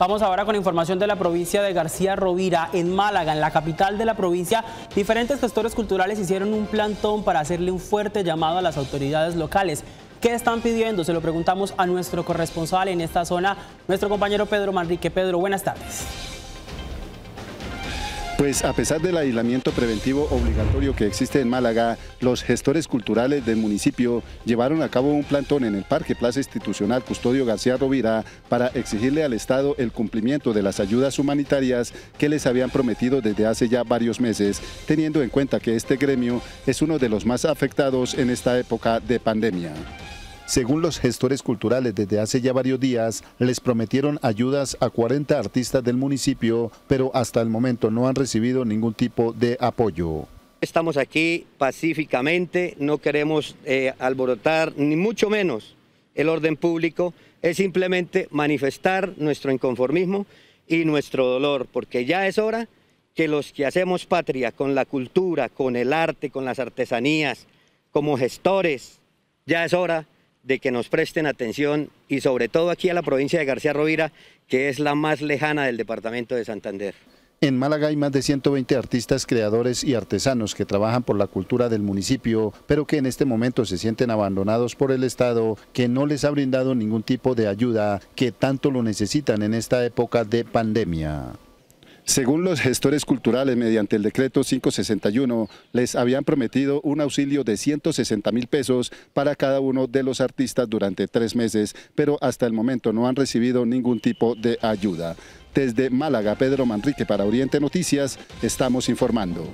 Vamos ahora con información de la provincia de García Rovira. En Málaga, en la capital de la provincia, diferentes gestores culturales hicieron un plantón para hacerle un fuerte llamado a las autoridades locales. ¿Qué están pidiendo? Se lo preguntamos a nuestro corresponsal en esta zona, nuestro compañero Pedro Manrique. Pedro, buenas tardes. Pues a pesar del aislamiento preventivo obligatorio que existe en Málaga, los gestores culturales del municipio llevaron a cabo un plantón en el Parque Plaza Institucional Custodio García Rovira para exigirle al Estado el cumplimiento de las ayudas humanitarias que les habían prometido desde hace ya varios meses, teniendo en cuenta que este gremio es uno de los más afectados en esta época de pandemia. Según los gestores culturales, desde hace ya varios días les prometieron ayudas a 40 artistas del municipio, pero hasta el momento no han recibido ningún tipo de apoyo. Estamos aquí pacíficamente, no queremos eh, alborotar ni mucho menos el orden público, es simplemente manifestar nuestro inconformismo y nuestro dolor, porque ya es hora que los que hacemos patria con la cultura, con el arte, con las artesanías, como gestores, ya es hora de que nos presten atención y sobre todo aquí a la provincia de García Rovira, que es la más lejana del departamento de Santander. En Málaga hay más de 120 artistas, creadores y artesanos que trabajan por la cultura del municipio, pero que en este momento se sienten abandonados por el Estado, que no les ha brindado ningún tipo de ayuda que tanto lo necesitan en esta época de pandemia. Según los gestores culturales, mediante el decreto 561, les habían prometido un auxilio de 160 mil pesos para cada uno de los artistas durante tres meses, pero hasta el momento no han recibido ningún tipo de ayuda. Desde Málaga, Pedro Manrique para Oriente Noticias, estamos informando.